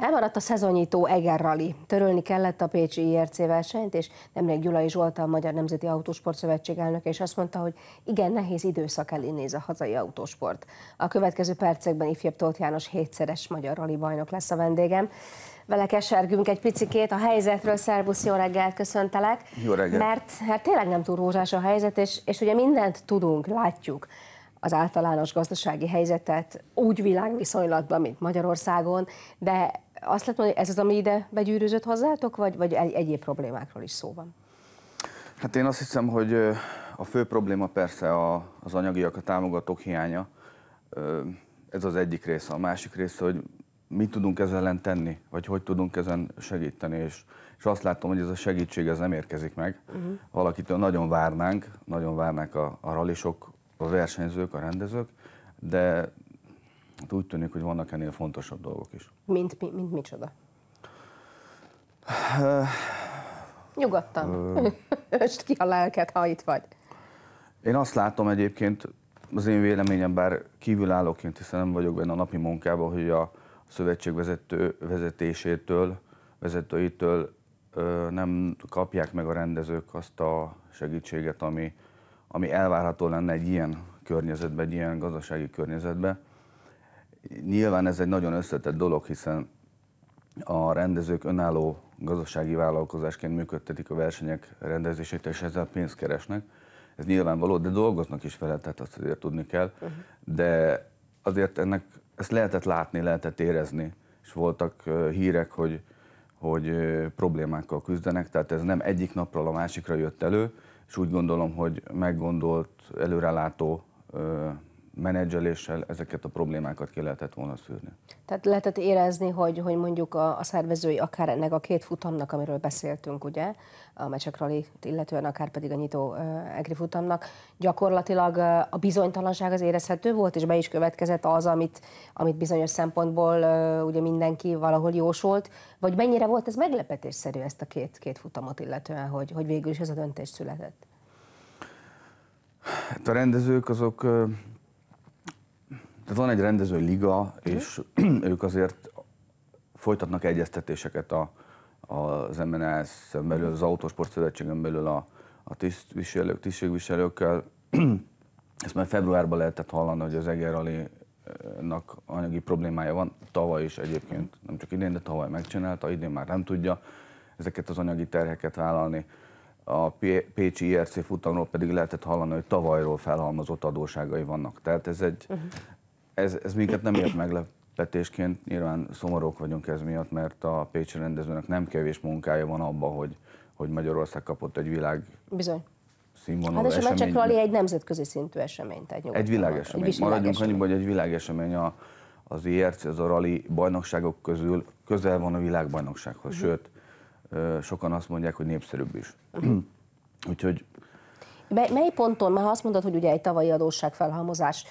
Elmaradt a szezonnyitó Eger Rally. Törölni kellett a Pécsi IRC versenyt, és nemrég Gyulai Zsolta, a Magyar Nemzeti Autósport Szövetség elnöke, és azt mondta, hogy igen nehéz időszak elé néz a hazai autósport. A következő percekben ifjabb Tóth János hétszeres magyar rally bajnok lesz a vendégem. Vele kesergünk egy picikét a helyzetről. Szervusz, jó reggelt, köszöntelek. Jó reggelt. Mert hát tényleg nem túl rózsás a helyzet, és, és ugye mindent tudunk, látjuk az általános gazdasági helyzetet úgy világviszonylatban, mint Magyarországon, de azt lehet mondani, ez az, ami ide begyűrűzött hozzátok, vagy, vagy egyéb problémákról is szó van? Hát én azt hiszem, hogy a fő probléma persze a, az anyagiak, a támogatók hiánya. Ez az egyik része. A másik része, hogy mit tudunk ezzel ellen tenni, vagy hogy tudunk ezen segíteni, és, és azt látom, hogy ez a segítség ez nem érkezik meg. Uh-huh. Valakitől nagyon várnánk, nagyon várnák a, a ralisok, a versenyzők, a rendezők, de Hát úgy tűnik, hogy vannak ennél fontosabb dolgok is. Mint, mint, mint micsoda? Nyugodtan. Öst ki a lelket, ha itt vagy. Én azt látom egyébként, az én véleményem, bár kívülállóként, hiszen nem vagyok benne a napi munkában, hogy a szövetség vezető, vezetésétől, vezetőitől ö, nem kapják meg a rendezők azt a segítséget, ami, ami elvárható lenne egy ilyen környezetben, egy ilyen gazdasági környezetben. Nyilván ez egy nagyon összetett dolog, hiszen a rendezők önálló gazdasági vállalkozásként működtetik a versenyek rendezését, és ezzel pénzt keresnek. Ez nyilvánvaló, de dolgoznak is vele, tehát azt azért tudni kell. Uh-huh. De azért ennek ezt lehetett látni, lehetett érezni, és voltak hírek, hogy, hogy problémákkal küzdenek, tehát ez nem egyik napról a másikra jött elő, és úgy gondolom, hogy meggondolt, előrelátó menedzseléssel ezeket a problémákat ki lehetett volna szűrni. Tehát lehetett érezni, hogy, hogy mondjuk a, a szervezői akár ennek a két futamnak, amiről beszéltünk, ugye, a mecsekrali, illetően akár pedig a nyitó uh, egri futamnak, gyakorlatilag uh, a bizonytalanság az érezhető volt, és be is következett az, amit, amit bizonyos szempontból uh, ugye mindenki valahol jósolt, vagy mennyire volt ez meglepetésszerű ezt a két, két futamot illetően, hogy, hogy végül is ez a döntés született? Hát a rendezők azok tehát van egy rendező liga, és ők azért folytatnak egyeztetéseket a, az mns e belül, az Autósport Szövetségen belül a, a tisztviselők, tisztségviselőkkel. Ezt már februárban lehetett hallani, hogy az Eger nak anyagi problémája van. Tavaly is egyébként, nem csak idén, de tavaly megcsinálta, idén már nem tudja ezeket az anyagi terheket vállalni. A Pécsi IRC futamról pedig lehetett hallani, hogy tavalyról felhalmozott adóságai vannak. Tehát ez egy, uh-huh ez, ez minket nem ért meglepetésként, nyilván szomorúk vagyunk ez miatt, mert a Pécsi rendezőnek nem kevés munkája van abban, hogy, hogy Magyarország kapott egy világ Bizony. Színvonal, hát és a Meccsek Rally egy nemzetközi szintű esemény. Tehát egy világesemény. Egy Maradjunk annyiban, hogy egy világesemény a, az IRC, az a rally bajnokságok közül közel van a világbajnoksághoz, uh-huh. sőt, sokan azt mondják, hogy népszerűbb is. Uh-huh. Úgyhogy Mely ponton, már azt mondod, hogy ugye egy tavalyi adósságfelhalmozás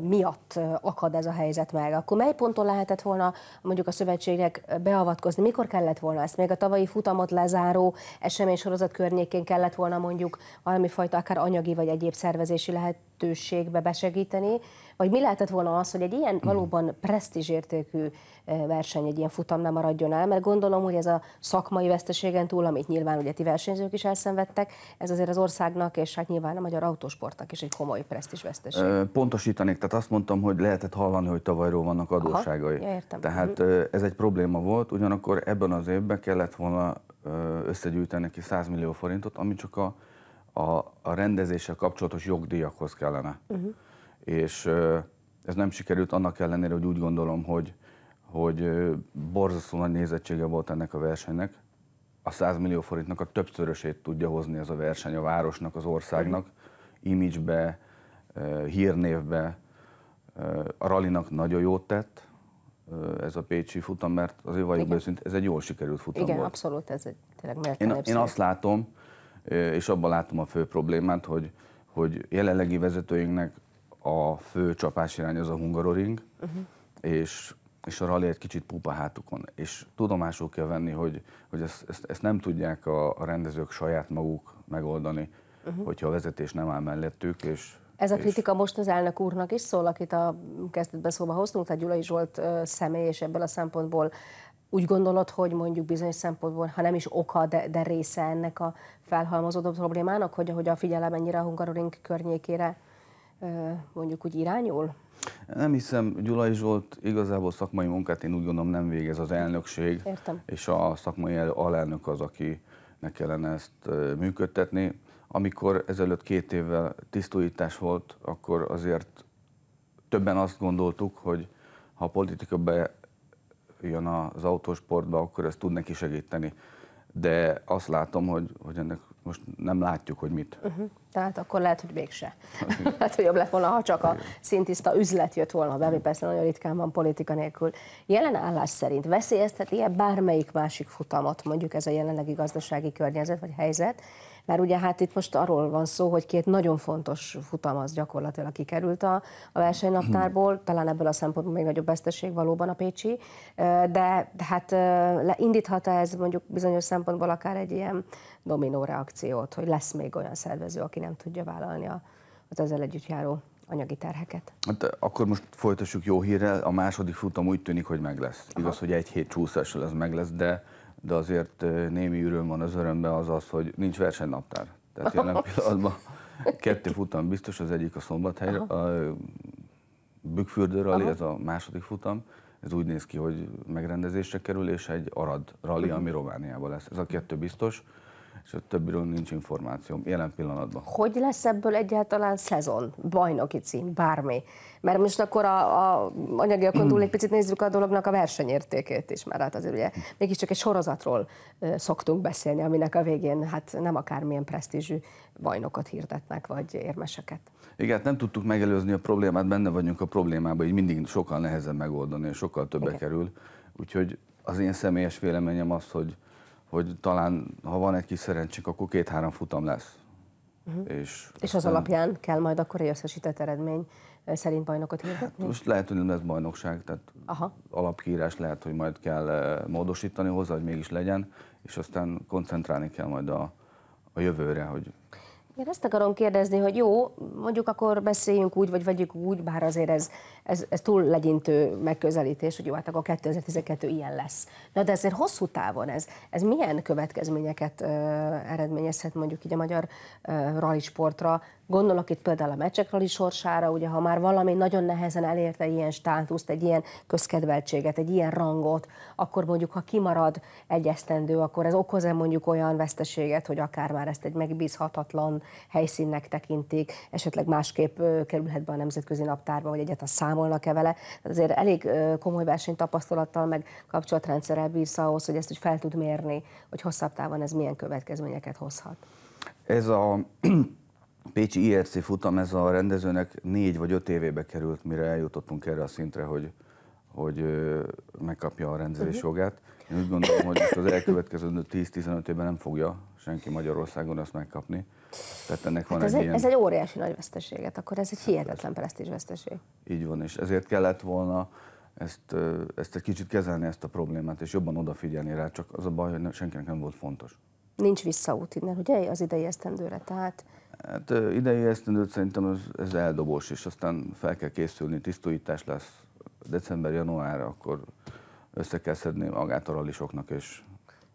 miatt akad ez a helyzet meg, akkor mely ponton lehetett volna mondjuk a szövetségek beavatkozni? Mikor kellett volna ezt? Még a tavalyi futamot lezáró eseménysorozat környékén kellett volna mondjuk valami fajta akár anyagi vagy egyéb szervezési lehet lehetőségbe besegíteni, vagy mi lehetett volna az, hogy egy ilyen hmm. valóban presztízsértékű e, verseny, egy ilyen futam nem maradjon el, mert gondolom, hogy ez a szakmai veszteségen túl, amit nyilván ugye ti versenyzők is elszenvedtek, ez azért az országnak és hát nyilván a magyar autósportnak is egy komoly presztízsveszteség. Pontosítanék, tehát azt mondtam, hogy lehetett hallani, hogy tavalyról vannak adósságai. Aha, értem. Tehát mhm. ez egy probléma volt, ugyanakkor ebben az évben kellett volna összegyűjteni neki 100 millió forintot, ami csak a a, a rendezéssel kapcsolatos jogdíjakhoz kellene. Uh-huh. És ez nem sikerült annak ellenére, hogy úgy gondolom, hogy, hogy borzasztó nagy nézettsége volt ennek a versenynek. A 100 millió forintnak a többszörösét tudja hozni ez a verseny a városnak, az országnak, uh-huh. imidzsbe, hírnévbe. A ralinak nagyon jót tett ez a pécsi futam, mert az vagyok őszintén, ez egy jól sikerült futam Igen, volt. abszolút, ez egy tényleg én, én azt látom, és abban látom a fő problémát, hogy, hogy jelenlegi vezetőinknek a fő irány az a hungaroring, uh-huh. és, és a rally egy kicsit pupa hátukon. És tudomásul kell venni, hogy, hogy ezt, ezt, ezt nem tudják a, a rendezők saját maguk megoldani, uh-huh. hogyha a vezetés nem áll mellettük, és ez a kritika most az elnök úrnak is szól, akit a kezdetben szóba hoztunk, tehát Gyulai Zsolt személy, és ebből a szempontból úgy gondolod, hogy mondjuk bizonyos szempontból, ha nem is oka, de, de része ennek a felhalmozódó problémának, hogy ahogy a figyelem ennyire a Hungaroring környékére mondjuk úgy irányul? Nem hiszem, Gyulai Zsolt igazából szakmai munkát én úgy gondolom nem végez az elnökség. Értem. És a szakmai alelnök az, akinek kellene ezt működtetni. Amikor ezelőtt két évvel tisztújítás volt, akkor azért többen azt gondoltuk, hogy ha a politika be, jön az autósportba, akkor ez tud neki segíteni. De azt látom, hogy, hogy ennek most nem látjuk, hogy mit. Uh-huh. Tehát akkor lehet, hogy mégse. lehet, hát, hogy jobb lett volna, ha csak a szintiszta üzlet jött volna be, ami persze nagyon ritkán van politika nélkül. Jelen állás szerint veszélyezteti-e bármelyik másik futamot, mondjuk ez a jelenlegi gazdasági környezet vagy helyzet, mert ugye hát itt most arról van szó, hogy két nagyon fontos futam az gyakorlatilag kikerült a, a versenynaptárból, mhm. talán ebből a szempontból még nagyobb veszteség valóban a Pécsi, de hát indíthat ez mondjuk bizonyos szempontból akár egy ilyen dominó reakciót, hogy lesz még olyan szervező, aki nem tudja vállalni a, az ezzel együtt járó anyagi terheket. Hát akkor most folytassuk jó hírrel, a második futam úgy tűnik, hogy meg lesz. Aha. Igaz, hogy egy hét csúszással ez meg lesz, de de azért némi üröm van az örömben az az, hogy nincs versenynaptár. Tehát jelen pillanatban kettő futam biztos, az egyik a szombathely a Bükkfürdő rally, ez a második futam, ez úgy néz ki, hogy megrendezésre kerül, és egy Arad rally, mhm. ami Romániában lesz. Ez a kettő biztos sőt többiről nincs információm jelen pillanatban. Hogy lesz ebből egyáltalán szezon, bajnoki cím, bármi? Mert most akkor a, a anyagiakon túl egy picit nézzük a dolognak a versenyértékét is, mert hát azért ugye mégiscsak egy sorozatról szoktunk beszélni, aminek a végén hát nem akármilyen presztízsű bajnokot hirdetnek, vagy érmeseket. Igen, nem tudtuk megelőzni a problémát, benne vagyunk a problémában, így mindig sokkal nehezebb megoldani, és sokkal többe Igen. kerül. Úgyhogy az én személyes véleményem az, hogy hogy talán, ha van egy kis szerencsénk, akkor két-három futam lesz. Uh-huh. És, és az alapján kell majd akkor egy összesített eredmény szerint bajnokot hát hirdetni? Hát most lehet, hogy nem lesz bajnokság, tehát Aha. alapkírás lehet, hogy majd kell módosítani hozzá, hogy mégis legyen, és aztán koncentrálni kell majd a, a jövőre, hogy én ezt akarom kérdezni, hogy jó, mondjuk akkor beszéljünk úgy, vagy vegyük úgy, bár azért ez, ez, ez túl legyintő megközelítés, hogy jó, hát akkor 2012 ilyen lesz. Na de ezért hosszú távon ez, ez milyen következményeket ö, eredményezhet mondjuk így a magyar ö, rally sportra, Gondolok itt például a mecsekrali sorsára, ugye ha már valami nagyon nehezen elérte ilyen státuszt, egy ilyen közkedveltséget, egy ilyen rangot, akkor mondjuk ha kimarad egy esztendő, akkor ez okoz-e mondjuk olyan veszteséget, hogy akár már ezt egy megbízhatatlan helyszínnek tekintik, esetleg másképp kerülhet be a nemzetközi naptárba, vagy egyet a számolnak-e vele. Tehát azért elég komoly versenytapasztalattal, meg kapcsolatrendszerrel bírsz ahhoz, hogy ezt úgy fel tud mérni, hogy hosszabb távon ez milyen következményeket hozhat. Ez a Pécsi IRC futam, ez a rendezőnek négy vagy öt évébe került, mire eljutottunk erre a szintre, hogy, hogy megkapja a rendezés uh-huh. jogát. Én úgy gondolom, hogy most az elkövetkező 10-15 évben nem fogja senki Magyarországon azt megkapni. Tehát ennek hát van ez, egy, egy ilyen... ez egy óriási nagy veszteséget, akkor ez egy hihetetlen presztízs veszteség. Így van, és ezért kellett volna ezt, ezt egy kicsit kezelni, ezt a problémát, és jobban odafigyelni rá, csak az a baj, hogy senkinek nem volt fontos nincs visszaút innen, ugye, az idei esztendőre, tehát... Hát idei esztendőt szerintem ez, ez eldobós, és aztán fel kell készülni, tisztújítás lesz december-január, akkor össze kell szedni magát a rallisoknak, és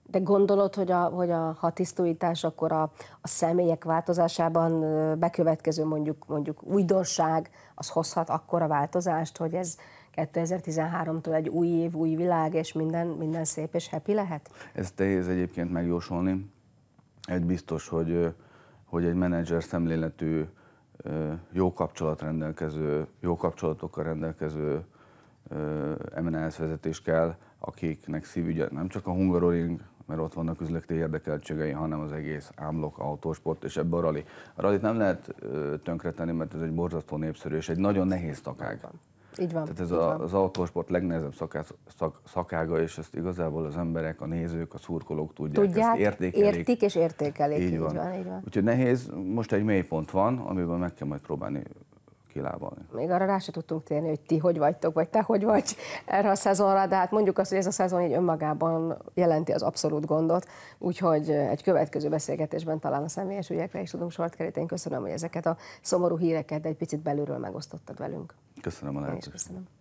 de gondolod, hogy a, hogy a ha tisztújítás, akkor a, a személyek változásában bekövetkező mondjuk, mondjuk újdonság, az hozhat akkora változást, hogy ez 2013-tól egy új év, új világ, és minden, minden szép és happy lehet? Ez nehéz egyébként megjósolni. Egy biztos, hogy, hogy egy menedzser szemléletű, jó kapcsolat rendelkező, jó kapcsolatokkal rendelkező MNS vezetés kell, akiknek szívügye nem csak a Hungaroring, mert ott vannak üzleti érdekeltségei, hanem az egész ámlok, autósport és ebbe a rali. A ralit nem lehet tönkretenni, mert ez egy borzasztó népszerű és egy nagyon nehéz takág. Így van. Tehát ez így a, van. az autósport legnehezebb szaká, szak, szakága, és ezt igazából az emberek, a nézők, a szurkolók tudják, tudják ezt értékelik. értik és értékelik. Így, így van. van, így van. Úgyhogy nehéz, most egy mélypont van, amiben meg kell majd próbálni kilábalni. Még arra rá se tudtunk térni, hogy ti hogy vagytok, vagy te hogy vagy erre a szezonra, de hát mondjuk azt, hogy ez a szezon így önmagában jelenti az abszolút gondot, úgyhogy egy következő beszélgetésben talán a személyes ügyekre is tudunk sort keríteni. Köszönöm, hogy ezeket a szomorú híreket egy picit belülről megosztottad velünk. Köszönöm a lehetőséget. Köszönöm.